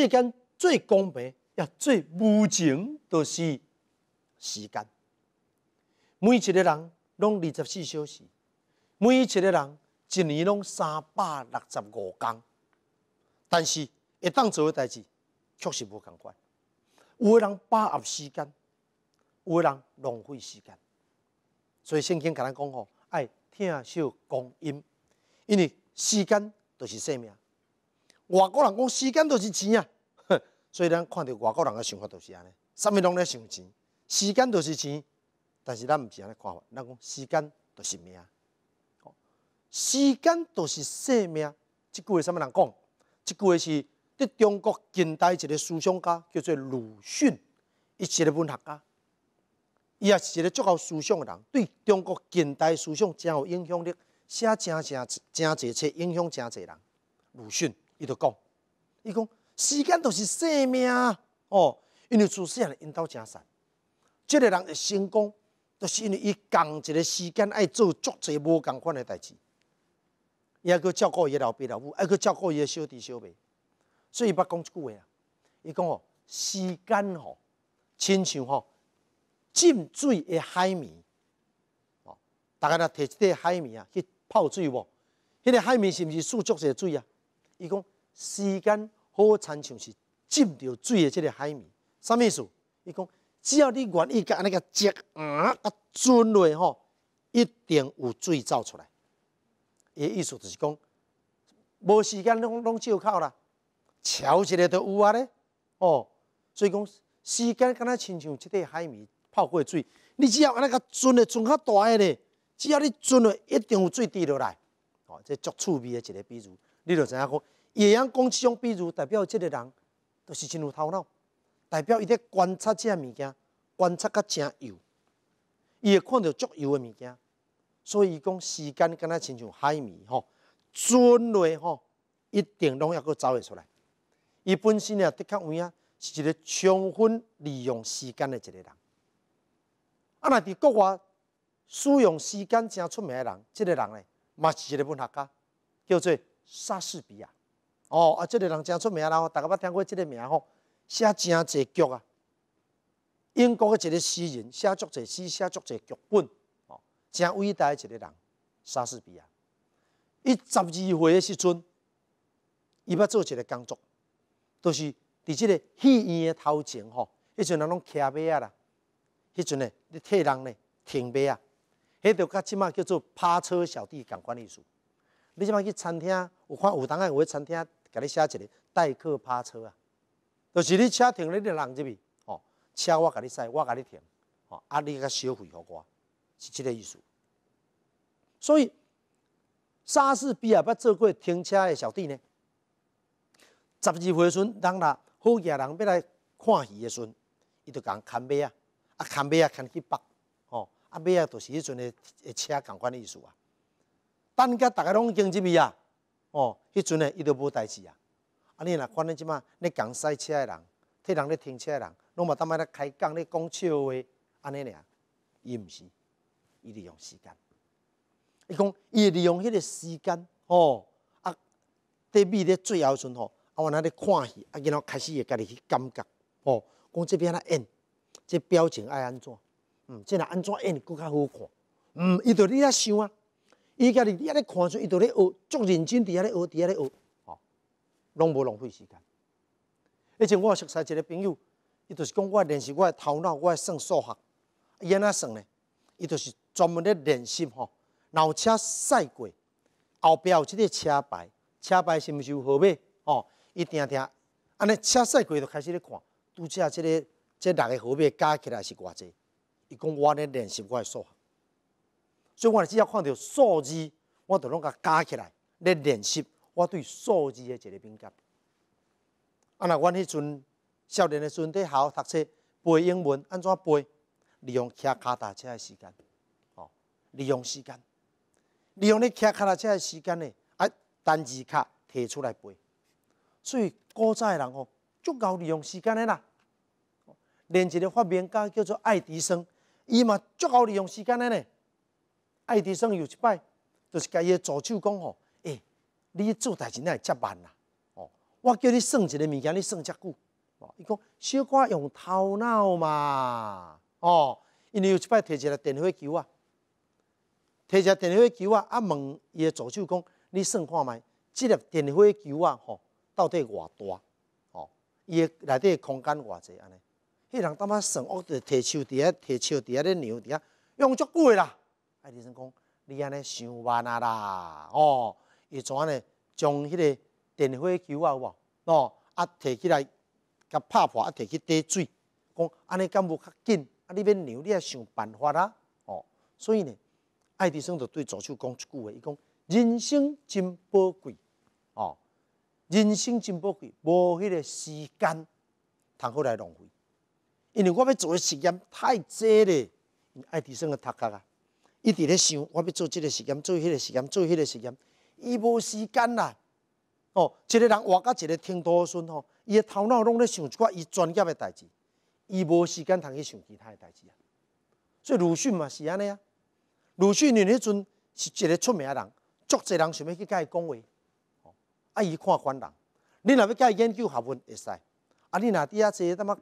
世间最公平也最无情，就是时间。每一个人拢二十四小时，每一个人一年拢三百六十五天。但是，会当做的代志，确实无共款。有的人把握时间，有的人浪费时间。所以圣经甲咱讲吼，爱听少光阴，因为时间就是生命。外国人讲时间就是钱啊，所以咱看到外国人的想法就是安尼，啥物拢在想钱，时间就是钱。但是咱毋是安尼看法，咱讲时间就是命。时间就是生命，即句话啥物人讲？即句话是中国近代一个思想家叫做鲁迅，一个文学家，伊也是一个足够思想的人，对中国近代思想真有影响力，写真正真侪册，影响真侪人，鲁迅。伊就讲，伊讲时间就是生命哦，因为做事业因导真散，即个人会成功，就是因为伊共一个时间爱做足侪无共款诶代志，伊还佫照顾伊老爸老母，还佫照顾伊诶小弟小妹，所以伊捌讲一句话啊，伊讲哦，时间吼，亲像吼浸水诶海绵，哦，大家若摕一块海绵啊去泡水无？迄个海绵是毋是数足些水啊？伊讲。时间好，亲像是浸着水的即个海绵，啥意思？伊讲只要你愿意甲安尼个浸啊啊，钻落吼，一定有水走出来。伊个意思就是讲，无时间拢拢借口啦，潮一个都有啊咧。哦，所以讲时间敢若亲像即个海绵泡过水，你只要安尼甲钻咧，钻较大个咧，只要你钻落一定有水滴落来。哦，这足趣味的一个比如，你就知影讲。也讲讲，即种比如代表即个人，就是真有头脑，代表伊伫观察即个物件，观察较真幼，伊会看到足幼诶物件，所以伊讲时间敢若亲像海绵吼，准类吼，一定拢也阁走会出来。伊本身呢的确有影是一个充分利用时间诶一个人。啊，若伫国外使用时间真出名诶人，即个人呢嘛是一个文学家，叫做莎士比亚。哦啊，这个人真出名啦！大家捌听过这个名吼，写真侪剧啊？英国个一个诗人，写足侪诗，写足侪剧本，哦，真伟大一个人——莎士比亚。伊十二岁诶时阵，伊捌做一个工作，都是伫即个戏院诶头前吼，迄阵人拢徛马啊啦，迄阵咧替人咧停马啊，迄条甲即卖叫做扒车小弟共官艺术。你即卖去餐厅有看有当个有诶餐厅？给你写一个代客泊车啊，就是你车停在人这边，哦，车我给你塞，我给你停，哦，啊你甲消费互我，是即个意思。所以莎士比亚捌做过停车的小弟呢？十二岁阵，人啦，好家人要来看戏的阵，伊就讲牵马啊，啊牵马啊扛去北。”哦，啊马啊就是迄阵的的车共款的意思啊。等甲逐个拢经入去啊。哦，迄阵呢，伊都无代志啊！啊，你若看恁即嘛，恁讲赛车的人，替人咧停车的人，拢嘛当摆咧开讲咧讲笑话，安尼咧，伊毋是，伊利用时间。伊讲，伊利用迄个时间，哦啊，伫面咧最后阵吼，啊我呐咧看戏，啊然后开始会家己去感觉，哦，讲即边啊演，即表情爱安怎，嗯，即若安怎演佫较好看，嗯，伊就咧遐想啊。伊家伫遐咧看书，伊都咧学，足认真伫遐咧学，伫遐咧学，吼，拢无浪费时间。迄且我熟识一个朋友，伊都是讲我练习我头脑，我算数学，伊安怎算呢？伊都是专门咧练习吼，闹车赛过，后壁有即个车牌，车牌是毋是有号码，吼，伊听听，安尼车赛过就开始咧看，拄则即个即六个号码加起来是偌济，伊讲我咧练习我数学。所以我只要看到数字，我就拢甲加起来来练习我对数字的一个评价。啊，那阮迄阵少年的时阵，咧，好好读册背英文，安怎背？利用骑脚踏车的时间，哦，利用时间，利用你骑脚踏车的时间呢？啊，单词卡摕出来背。所以古早的人哦，足够利用时间的啦。连一个发明家叫做爱迪生，伊嘛足够利用时间的呢。爱迪生有一摆，就是家伊助手讲吼，诶，你做志情会遮慢啦，哦，我叫你算一个物件，你算遮久，哦，伊讲小可用头脑嘛，哦，因为有一摆摕一个电话球啊，摕一个电话球啊，啊，问伊个助手讲，你算看觅，即粒电话球啊，吼，到底偌大，哦，伊个内底空间偌济安尼，迄人他妈算恶的，摕树伫下，摕树伫下咧牛伫遐，用足久的啦。爱迪生讲：“你安尼想办啊啦，哦，伊怎安尼将迄个电火球啊，有无？哦，啊摕起来，甲拍破，啊摕去滴水，讲安尼敢无较紧？啊，你要牛，你也想办法啦，哦。所以呢，爱迪生就对左手讲一句话，伊讲：人生真宝贵，哦，人生真宝贵，无迄个时间通好来浪费？因为我要做实验太济因爱迪生的头壳啊！”一直咧想，我要做即个实验，做迄个实验，做迄个实验。伊无时间啦，哦，一个人活甲一个天都孙吼，伊个头脑拢咧想一寡伊专业嘅代志，伊无时间通去想其他嘅代志啊。所以鲁迅嘛是安尼啊。鲁迅，你迄阵是一个出名嘅人，足侪人想要去甲伊讲话，啊伊看管人。你若要甲伊研究学问会使，啊你若伫遐坐，一淡仔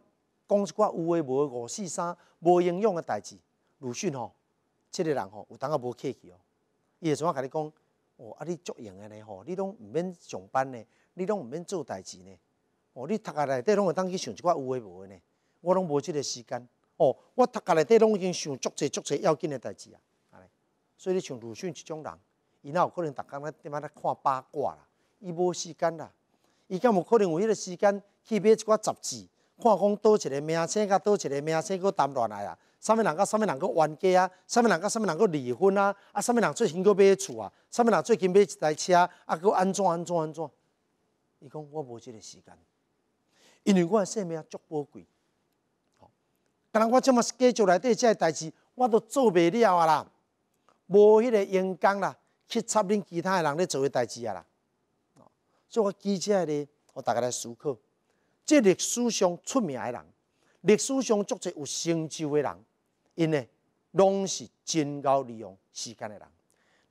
讲一寡有诶无五四三无营养嘅代志，鲁迅吼。即个人吼有当个无客气哦，伊怎啊甲你讲，哦啊你足闲诶呢吼，你拢毋免上班呢，你拢毋免做代志呢，哦你读下来底拢有当去想一挂有诶无诶呢，我拢无即个时间，哦我读下来底拢已经想足侪足侪要紧诶代志啊，安尼，所以像鲁迅即种人，伊若有可能逐工咧点么咧看八卦啦，伊无时间啦，伊敢有可能有迄个时间去买一寡杂志，看讲倒一个明星甲倒一个明星佫谈恋爱啊。上面人甲上面人个，冤家啊！上面人甲上面人个离婚啊！啊，上面人最近要买厝啊！上面人最近买一台车啊！啊，安怎安怎安怎？伊讲我无即个时间，因为我生命啊足宝贵。哦，但若我即么 s c h e d u 来，代志我都做袂了啊啦。无迄个员工啦，去插恁其他的人咧做诶代志啊啦。所以，我记起来咧，我大家来思考，即个史上出名诶人，历史上足侪有成就的人。因呢，拢是真够利用时间的人，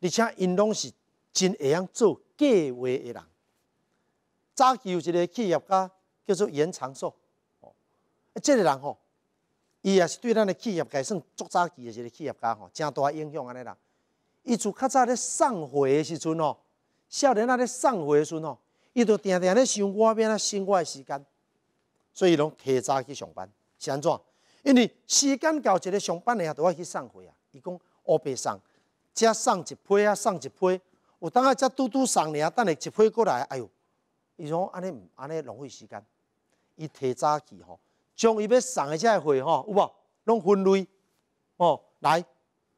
而且因拢是真会用做计划的人。早期有一个企业家叫做袁长寿，即个人吼，伊也是对咱的企业家算足早期的一个企业家吼，真大影响安尼啦。伊就较早咧散会的时阵哦，少年仔咧散会的时阵哦，伊就定定咧想我变啊活我时间，所以拢提早去上班，是安怎？因为时间到，一个上班的也都要去送货啊，伊讲乌白送，加送一批啊，送一批，有当啊才拄拄送尔，等下一批过来，哎哟，伊讲安尼毋安尼浪费时间，伊提早去吼，将伊要送的这些货吼有无，拢分类，吼来，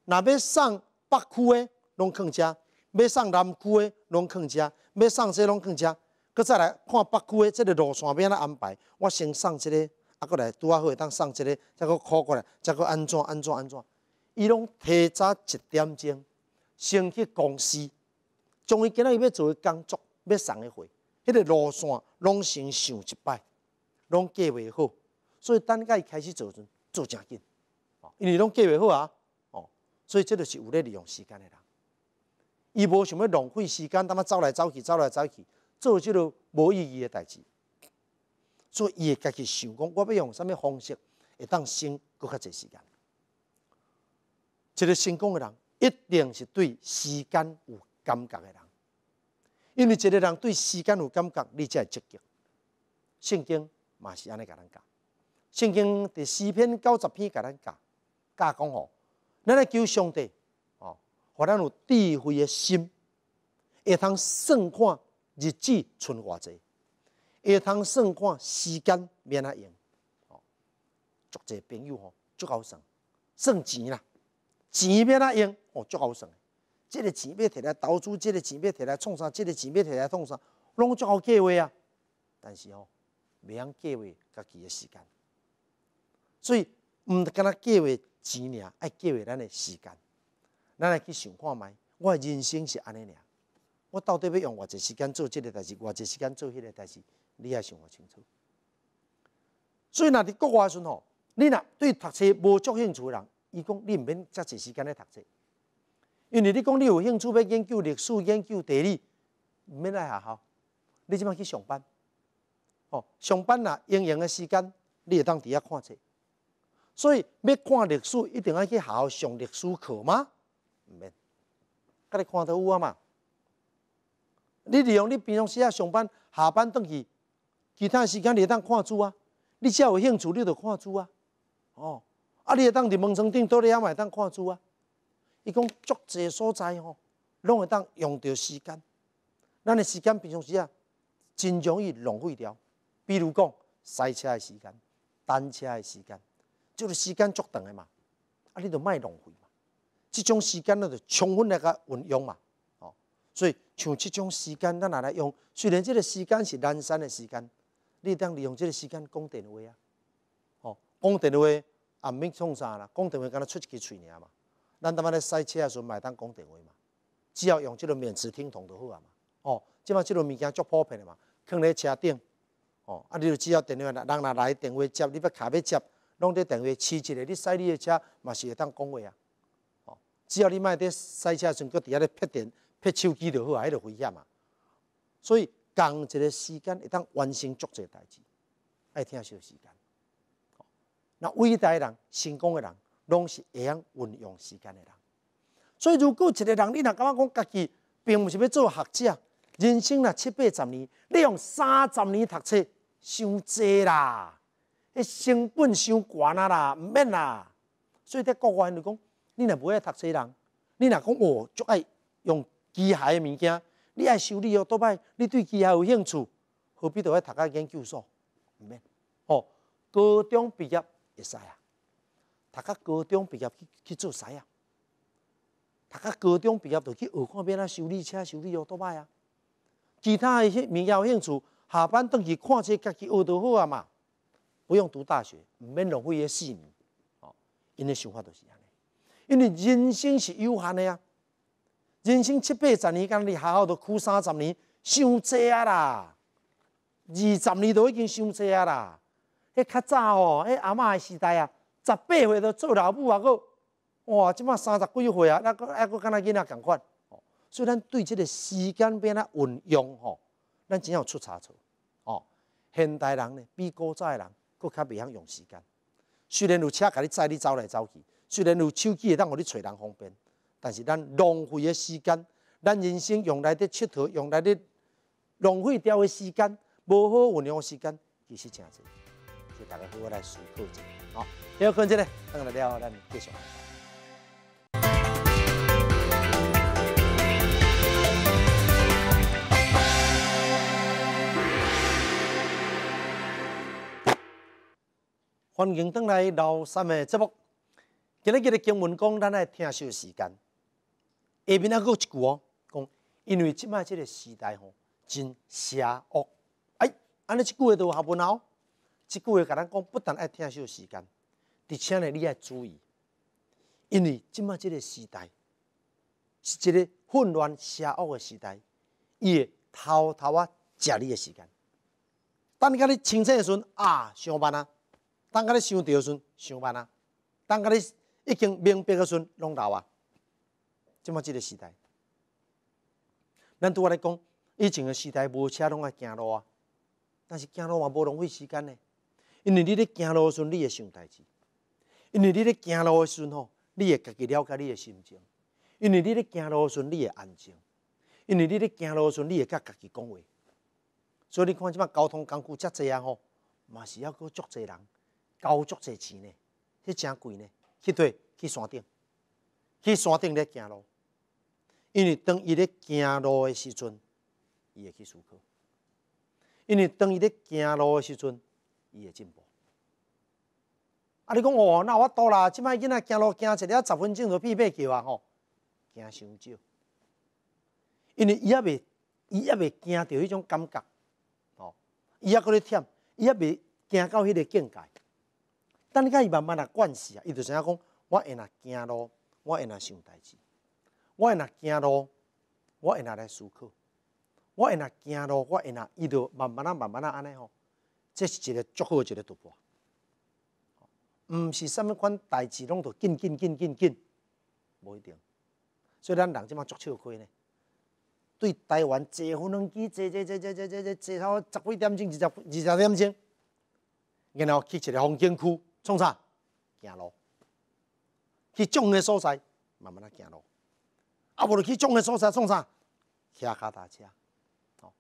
若要送北区的拢空车，要送南区的拢空车，要送这拢空车，佮再来看北区的即个路线要安怎安排，我先送这个。啊，过来，拄啊好会当送一个，再搁考过来，再搁安怎安怎安怎，伊拢提早一点钟先去公司，将伊今仔日要做的工作要送一货，迄个路线拢先想一摆，拢计划好，所以等甲伊开始做阵做正紧，哦，因为拢计划好啊，哦，所以这就是有咧利用时间的人，伊无想要浪费时间，他妈走来走去，走来走去，做即落无意义的代志。所以，家己想讲，我要用什么方式，会当省搁较侪时间？一个成功的人，一定是对时间有感觉的人。因为一个人对时间有感觉，你才积极。圣经嘛是安尼甲咱教，圣经第四篇、九十篇甲咱教。教讲哦，咱来求上帝哦，有智慧的心，会通算看日子剩偌济。会通算看时间免阿用，哦，足者朋友吼，足好算，算钱啦，钱免阿用，哦，足好算。即个钱要摕来投资，即个钱要摕来创啥，即个钱要摕来创啥，拢足好计划啊。但是哦，未晓计划家己的时间，所以毋敢跟计划钱俩，爱计划咱的时间。咱来去想看觅，我人生是安尼俩，我到底要用偌济时间做即个代志，偌济时间做迄个代志。你啊想清楚。所以，若伫国外时吼，你若对读册无足兴趣的人，伊讲你毋免遮济时间咧读册，因为你讲你有兴趣要研究历史、研究地理，毋免来学校，你即摆去上班。哦，上班啦，闲闲诶时间，你会当伫遐看册。所以要看历史，一定要去学校上历史课嘛，毋免，甲你看得有啊嘛。你利用你平常时啊上班、下班回去。其他时间你当看书啊，你只要有兴趣，你就看书啊。哦，啊，你当伫门窗顶、倒你遐买当看书啊。伊讲足济所在吼，拢会当用到时间。咱诶时间平常时啊，真容易浪费了。比如讲塞车诶时间、等车诶时间，就是时间足长诶嘛。啊，你就莫浪费嘛。即种时间那就充分来个运用嘛。哦，所以像即种时间咱拿来用，虽然即个时间是阑珊诶时间。你当利用即个时间讲电话啊，哦，讲电话啊，毋免创啥啦，讲电话敢若出一支喙尔嘛。咱当买咧赛车的时阵买当讲电话嘛，只要用即个免持听筒就好啊嘛。哦，即嘛即落物件足普遍的嘛，放咧车顶，哦，啊，你就只要电话人若来电话接，你要卡要接，拢伫电话接一下，你驶你的车嘛是会当讲话啊。哦，只要你莫伫赛车的时阵搁伫遐咧拍电拍手机就好啊，迄个危险啊。所以。同一个时间会当完成足侪代志，爱听少时间。那伟大的人、成功的人，拢是会用运用时间的人。所以，如果一个人，你若感觉讲家己并不是要做学者，人生若七八十年，你用三十年读册，伤济啦，迄成本伤悬啊啦，毋免啦。所以，在国外就讲，你若无爱读册人，你若讲我足爱用机械诶物件。你爱修理哦，倒歹，你对其械有兴趣，何必着那读个研究所？毋免，哦，高中毕业会使啊，读个高中毕业去去做啥啊？读个高中毕业就去学看变啊修理车、修理哦倒歹啊。其他的些，物件有兴趣，下班倒去看册，家己学都好啊嘛，不用读大学，毋免浪费个年。哦，因的想法都是安尼，因为人生是有限的啊。人生七八十年间，你好下都苦三十年，伤济啊啦！二十年都已经伤济啊啦！迄较早吼，迄阿嬷诶时代啊，十八岁都做老母啊佫哇，即满三十几岁啊，那佫还佫敢若囡仔共款。吼。所以咱对即个时间变啊运用吼，咱只有出差错。哦，现代人呢，比古早人搁较未晓用时间。虽然有车，甲你载你走来走去；虽然有手机，会当互你找人方便。但是咱浪费的时间，咱人生用来伫佚佗、用来伫浪费掉的时间，无好运用的时间，其实真子，就大家好来思考一下。好，休息咧，等下了咱继续。欢迎登来老三的节目，今日今日经文讲咱来听秀时间。下面还有一句哦，讲因为现在这个时代吼真邪恶，哎，安尼句话都还不孬。一句话给人讲，不但要听少时间，而且呢你还注意，因为现在这个时代是一个混乱邪恶的时代，会偷偷啊你的时间。当你你清醒的时阵啊上班啊，当你想着的时阵上班啊，当你已经明白的时阵拢到啊。即嘛，即个时代，咱拄我来讲，以前个时代无车龙啊，行路啊，但是行路啊，无浪费时间呢。因为你咧行路时，阵，你会想代志；因为你咧行路时阵吼，你会家己了解你的心情；因为你咧行路时，阵，你会安静；因为你咧行路时，阵，你会甲家己讲话。所以你看，即摆交通工具遮济啊吼，嘛是要够足济人，交足济钱呢，迄诚贵呢，去对，去山顶，去山顶咧行路。因为当伊咧走路的时阵，伊会去思考；因为当伊咧走路的时阵，伊会进步。啊，你讲哦，那我多啦，即摆囡仔走路行一了十分钟都疲惫够啊！吼，行伤少。因为伊也未，伊也未惊到迄种感觉，吼，伊也搁咧忝，伊也未惊到迄个境界。等你看伊慢慢啊惯势啊，伊就知影讲，我会那走路，我会那想代志。我会若行路，我会若来思考；我会若行路，我会若伊著慢慢啊，慢慢啊，安尼吼，这是一个足好一个突破，毋是甚物款代志拢著紧紧紧紧紧，无一定，所以咱人即帮足吃亏呢。对台湾坐飞机，坐坐坐坐坐坐坐坐到十几点钟，二十二十点钟，然后去一个风景区，创啥行路，去种个所在，慢慢啊行路。啊，无落去种个所在，创啥？吓吓大车哦，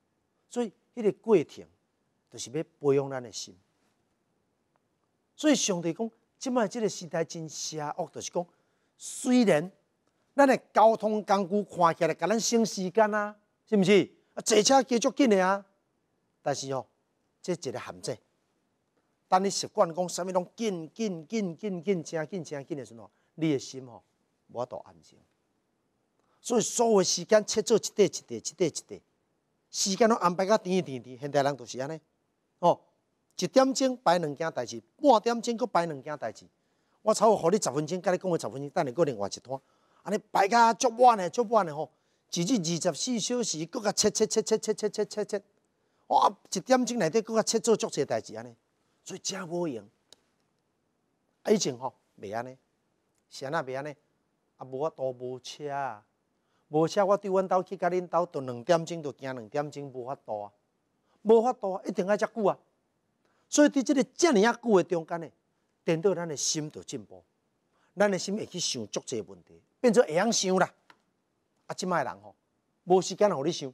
所以迄个过程，就是要培养咱的心。所以上帝讲，即卖即个时代真邪恶，就是讲，虽然咱的交通工具看起来，甲咱省时间啊，是毋是？啊，坐车加足紧的啊。但是哦，这一个限制，等你习惯讲，啥物拢紧、紧、紧、紧、紧、车、紧、车、紧的时阵，你的心吼、哦，法度安静。所以所有时间切做一块一块一块一块，时间都安排到诶甜甜。现代人著是安尼，哦，一点钟摆两件代志，半点钟佫摆两件代志。我操，我给你十分钟，甲你讲个十分钟，等你佫另外一摊，安尼摆甲足晚嘞，足晚嘞吼，一日二十四小时佫甲切切切切切切切切切，哦，一点钟内底佫甲切做足侪代志安尼，所以真无用。以前吼袂安尼，是安在袂安尼，啊无啊都无车。无车，我对阮兜去，甲恁兜就两点钟，就行两点钟无法度啊，无法度啊，一定爱遮久啊。所以伫即个遮尔啊久的中间呢，颠倒咱的心就进步，咱的心会去想足济问题，变做会晓想啦。啊，即卖人吼，无时间互你想，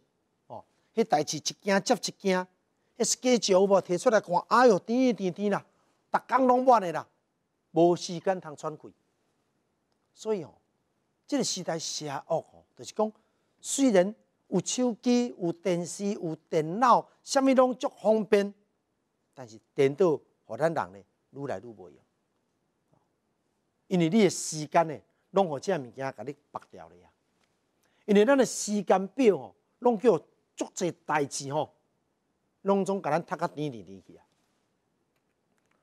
吼，迄代志一件接一件，迄 schedule 无提出来看，哎哟，甜诶甜甜啦，逐工拢满的啦，无时间通喘气。所以吼，即个时代邪恶。就是讲，虽然有手机、有电视、有电脑，什物拢足方便，但是电脑互咱人呢，愈来愈无用，因为你的时间呢，拢即个物件甲你白掉了呀。因为咱的时间表哦，拢叫足济代志吼，拢总甲咱踢甲黏黏黏去啊。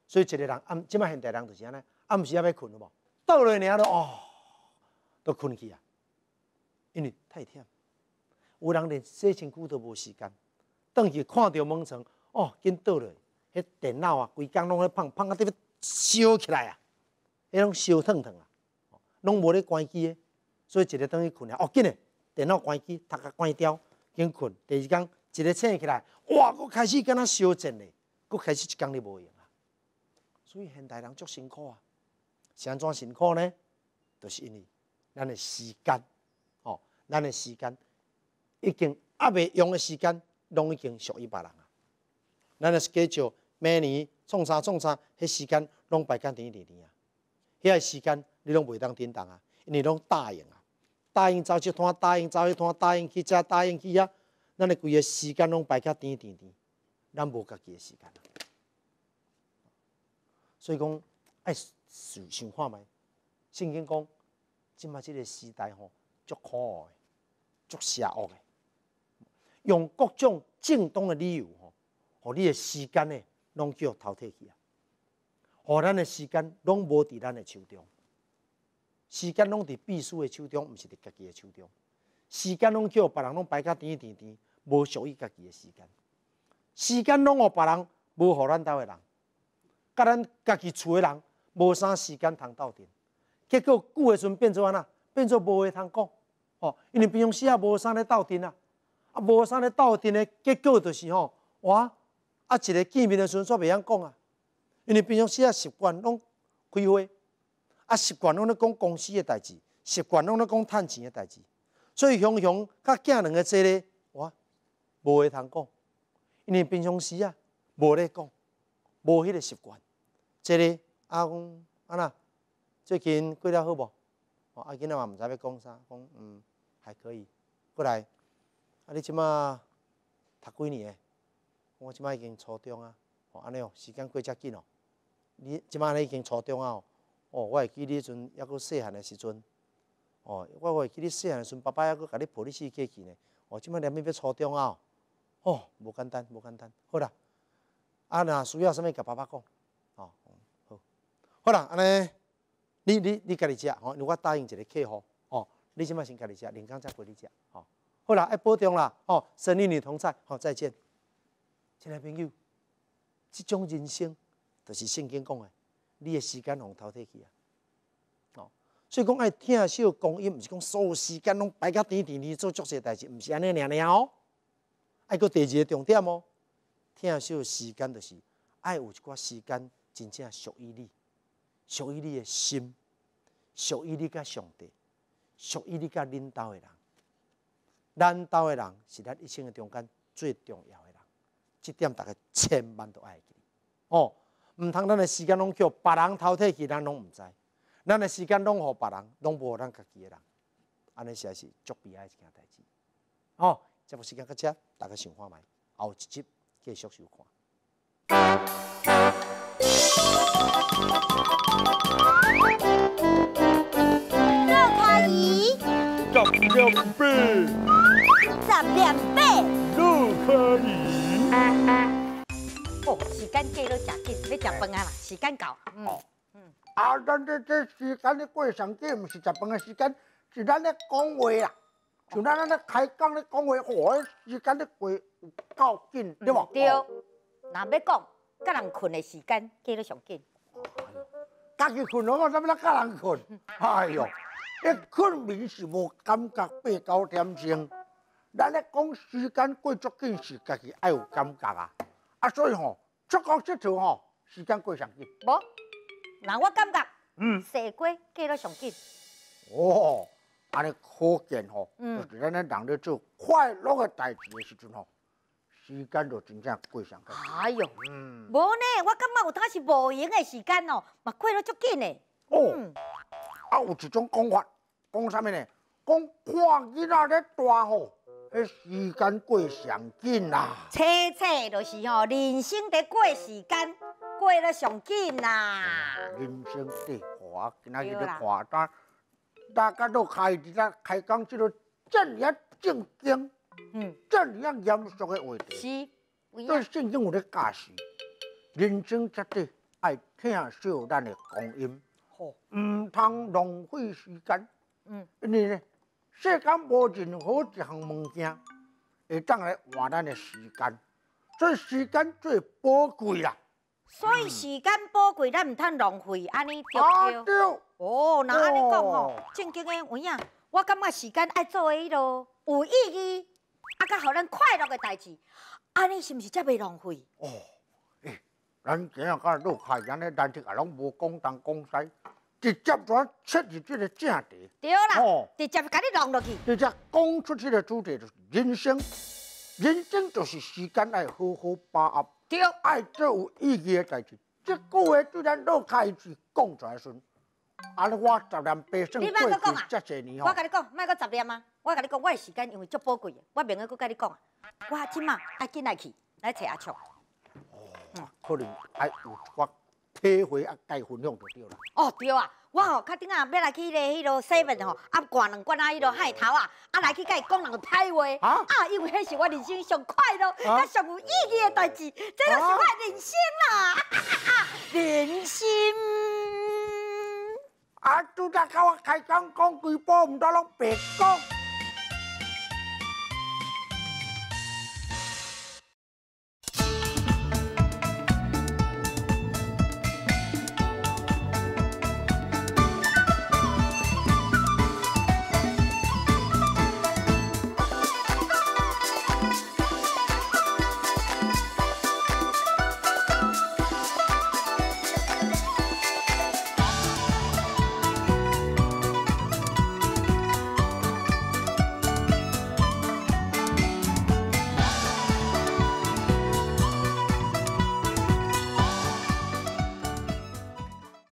所以一个人暗，即摆现代人就是安尼，暗时啊要困了啵，倒了尔著哦，都困去啊。因为太忝，有人连洗身躯都无时间，当时看到蒙床，哦，紧倒嘞，迄电脑啊，规工拢咧碰碰啊，对面烧起来啊，迄拢烧烫烫啊，拢无咧关机，所以一日等于困啊，哦，紧嘞，电脑关机，头壳关掉，紧困。第二工一日醒起来，哇，佫开始敢若烧真嘞，佫开始一工哩无用啊，所以现代人足辛苦啊，是安怎辛苦呢？就是因为咱的时间。咱的时间已经阿未用的时间，拢已经属于别人啊。咱是该做每年创啥创啥，迄时间拢白讲甜甜甜啊。遐个时间你拢袂当点动啊，因你拢答应啊，答应走起摊，答应走起摊，答应去遮，答应去遐，咱的规个时间拢白讲甜甜甜，咱无家己的时间啊。所以讲，爱想想看卖。圣经讲，即嘛即个时代吼。足可爱，足邪恶，用各种正当的理由吼，和你的时间呢，拢叫淘汰去啊！和咱的时间拢无伫咱的手中，时间拢伫秘书的手中，毋是伫家己的手中。时间拢叫别人拢摆家甜甜甜，无属于家己的时间。时间拢互别人，无互咱兜的人，甲咱家己厝的人，无啥时间通斗阵。结果久的时阵变做安那，变做无话通讲。哦，因为平常时啊无啥咧斗阵啊，啊无啥咧斗阵咧，结果就是吼，我啊一个见面诶时阵煞未晓讲啊，因为平常时啊习惯拢开会，啊习惯拢咧讲公司诶代志，习惯拢咧讲趁钱诶代志，所以雄雄甲囝两个坐咧我无话通讲，因为平常时啊无咧讲，无迄个习惯，坐咧啊讲安哪最近过得好不？啊，囡仔嘛毋知要讲啥，讲嗯。还可以，过来，啊！你即马读几年？诶？我即马已经初中啊！哦，安尼哦，时间过遮紧哦。你即马已经初中啊！哦，我会记你阵抑阁细汉诶时阵，哦，我会记你细汉诶时阵，爸爸抑阁甲你抱你去过去呢。哦，即马连变变初中啊！哦，无简单，无简单，好啦。啊，若需要啥物，甲爸爸讲。哦，好，好啦，安尼，你你你家己食哦，我答应一个客户。你即摆先家己食，临放假陪你食，好，好啦，爱保重啦，吼，生意女同在，好，再见，亲爱朋友，这种人生，就是圣经讲的，你的时间互偷摕去啊，哦，所以讲爱听惜光阴，毋是讲所有时间拢摆到甜甜哩做做些代志，毋是安尼尔尔哦，爱佫第二个重点哦，疼惜时间就是爱有一寡时间真正属于你，属于你的心，属于你甲上帝。属于你甲领导的人，领导的人是咱一生中间最重要的人，这点大家千万都爱记哦。毋通咱的时间拢叫别人偷替去，咱拢唔知。咱的时间拢互别人，拢无咱家己的人，安尼实在是足悲哀一件代志。哦，这部时间到这，大家想看麦，后一集继续收看。两倍，十两倍，都可以。哦，时间过都假紧，要吃饭啊嘛，时间到。哦，嗯。啊，咱这这时间咧过上紧，唔是吃饭的时间，是咱咧讲话啦。就咱咧开工咧讲话，我时间咧过有够紧，对不？对。那要讲，跟人困的时间，过咧上紧。跟人困，我讲咱不拉跟人困。哎呦。一睏眠是无感觉，八九点钟。咱咧讲时间过足紧，是家己爱有感觉啊。啊，所以吼，出国佚佗吼，时间过上紧。无，那我感觉，嗯，社过过得上紧。哦，安尼可见吼，嗯，就咱咧人咧做快乐嘅代志嘅时阵吼，时间就真正过上紧。哎呦，嗯，无呢，我感觉有当是无闲嘅时间哦，嘛过得足紧诶。哦，啊，有一种讲法。讲啥物呢？讲看囡仔咧大吼，迄时间过上紧啦。切切就是吼，人生得过时间过得上紧啦。人生得活，今仔日咧单，大家都开只开讲即个正样正经、嗯正样严肃的话题。是，对，是有咧，个嘉人生绝对爱听受咱的光阴，唔通浪费时间。嗯，因呢，世间无任何一项物件会当来换咱的时间，所以时间最宝贵啦。所以时间宝贵，咱唔通浪费，安尼对不对？哦，那安尼讲哦，正经的有影，我感觉时间爱做迄一有意义，啊，甲好咱快乐的代志，安尼是不是才袂浪费？哦，诶，咱只要看陆海安尼，咱只可拢无公当公使。直接我切入这个正题，对啦，直接给你弄落去，直接讲出去的主题就是人生，人生就是时间爱好好把握，对，爱做有意义的代志。这句话虽然老开始讲出来时，俺花十年背诵，你莫佫讲啊！我跟你讲，莫佫十年啊！我跟你讲，我的时间因为足宝贵，我明免佫跟你讲啊！我今晚要进来去来找阿叔，嗯，可能哎，我。开会啊，计分享就对了。哦，对啊，我吼，卡顶啊，要来去咧，迄 seven 吼，啊挂两罐啊，迄啰海头啊，啊来去甲伊讲两个歹话啊，啊，因为迄是我人生上快乐，甲上有意义的代志，这就是我的人生啦。人生啊，拄得靠我开光光嘴巴，唔得拢白光。